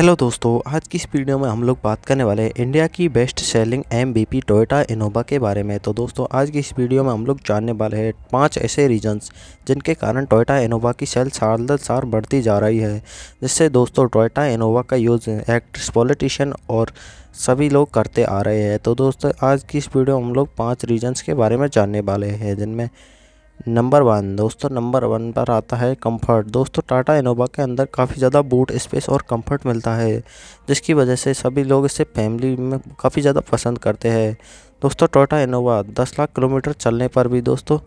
hello दोस्तों आज की इस वीडियो में हम लोग बात करने वाले हैं इंडिया की best selling M B P Toyota Innova के बारे में तो दोस्तों आज की इस वीडियो में हम लोग जानने वाले हैं पांच ऐसे रीजंस जिनके कारण टोयोटा इनोवा की सेल साल दर साल बढ़ती जा रही है जिससे दोस्तों टोयोटा इनोवा का यूज़ एक्ट्रेस पॉलिटिशियन और सभी लोग करते आ रहे हैं तो दोस्तों आज की इस वीडियो में हम लोग पाँच रीजन्स के बारे में जानने वाले हैं जिनमें नंबर वन दोस्तों नंबर वन पर आता है कंफर्ट दोस्तों टाटा इनोवा के अंदर काफ़ी ज़्यादा बूट स्पेस और कंफर्ट मिलता है जिसकी वजह से सभी लोग इसे फैमिली में काफ़ी ज़्यादा पसंद करते हैं दोस्तों टाटा इनोवा दस लाख किलोमीटर चलने पर भी दोस्तों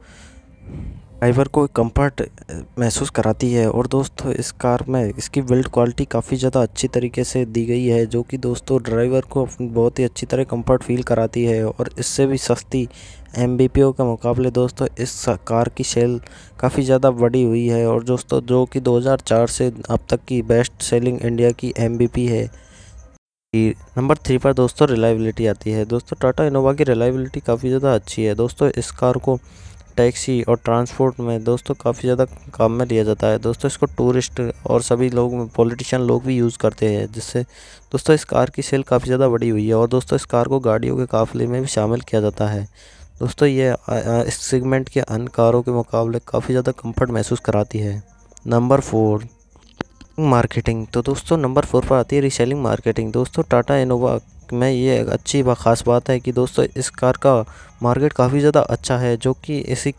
ड्राइवर को कंफर्ट महसूस कराती है और दोस्तों इस कार में इसकी बिल्ड क्वालिटी काफ़ी ज़्यादा अच्छी तरीके से दी गई है जो कि दोस्तों ड्राइवर को बहुत ही अच्छी तरह कंफर्ट फील कराती है और इससे भी सस्ती एम के मुकाबले दोस्तों इस कार की सेल काफ़ी ज़्यादा बड़ी हुई है और दोस्तों जो कि 2004 से अब तक की बेस्ट सेलिंग इंडिया की एम है नंबर थ्री पर दोस्तों रिलायबिलिटी आती है दोस्तों टाटा इनोवा की रिलायबिलिटी काफ़ी ज़्यादा अच्छी है दोस्तों इस कार को टैक्सी और ट्रांसपोर्ट में दोस्तों काफ़ी ज़्यादा काम में लिया जाता है दोस्तों इसको टूरिस्ट और सभी लोग पॉलिटिशियन लोग भी यूज़ करते हैं जिससे दोस्तों इस कार की सेल काफ़ी ज़्यादा बड़ी हुई है और दोस्तों इस कार को गाड़ियों के काफिले में भी शामिल किया जाता है दोस्तों ये इस सेगमेंट के अन्य कारों के मुकाबले काफ़ी ज़्यादा कम्फर्ट महसूस कराती है नंबर फोर मार्केटिंग तो दोस्तों नंबर फोर पर आती है रीसेलिंग मार्केटिंग दोस्तों टाटा इनोवा में ये एक अच्छी व ख़ास बात है कि दोस्तों इस कार का मार्केट काफ़ी ज़्यादा अच्छा है जो कि इसी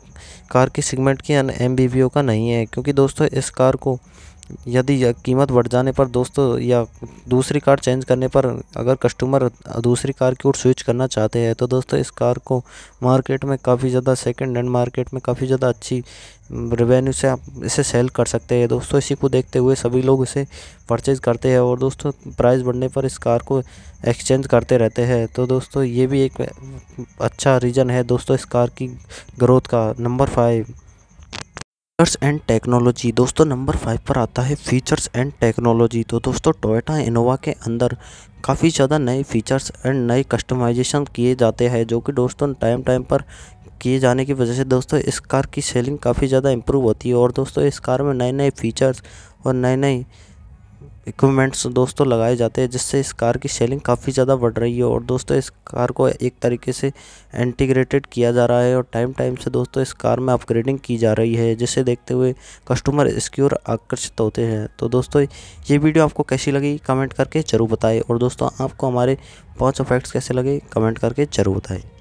कार की सिगमेंट की अन्य एम का नहीं है क्योंकि दोस्तों इस कार को यदि कीमत बढ़ जाने पर दोस्तों या दूसरी कार चेंज करने पर अगर कस्टमर दूसरी कार की ओर स्विच करना चाहते हैं तो दोस्तों इस कार को मार्केट में काफ़ी ज़्यादा सेकंड हैंड मार्केट में काफ़ी ज़्यादा अच्छी रेवेन्यू से आप इसे सेल कर सकते हैं दोस्तों इसी को देखते हुए सभी लोग इसे परचेज़ करते हैं और दोस्तों प्राइस बढ़ने पर इस कार को एक्सचेंज करते रहते हैं तो दोस्तों ये भी एक अच्छा रीज़न है दोस्तों इस कार की ग्रोथ का number five features and technology दोस्तों नंबर फाइव पर आता है फीचर्स एंड टेक्नोलॉजी तो दोस्तों टोयोटा इनोवा के अंदर काफ़ी ज़्यादा नए फीचर्स एंड नए कस्टमाइजेशन किए जाते हैं जो कि दोस्तों टाइम टाइम पर किए जाने की वजह से दोस्तों इस कार की सेलिंग काफ़ी ज़्यादा इंप्रूव होती है और दोस्तों इस कार में नए नए फीचर्स और नए नए इक्विपमेंट्स दोस्तों लगाए जाते हैं जिससे इस कार की सेलिंग काफ़ी ज़्यादा बढ़ रही है और दोस्तों इस कार को एक तरीके से इंटीग्रेटेड किया जा रहा है और टाइम टाइम से दोस्तों इस कार में अपग्रेडिंग की जा रही है जिसे देखते हुए कस्टमर इसकी ओर आकर्षित होते हैं तो दोस्तों ये वीडियो आपको कैसी लगी कमेंट करके ज़रूर बताएँ और दोस्तों आपको हमारे पाँच अफेक्ट्स कैसे लगे कमेंट करके ज़रूर बताएँ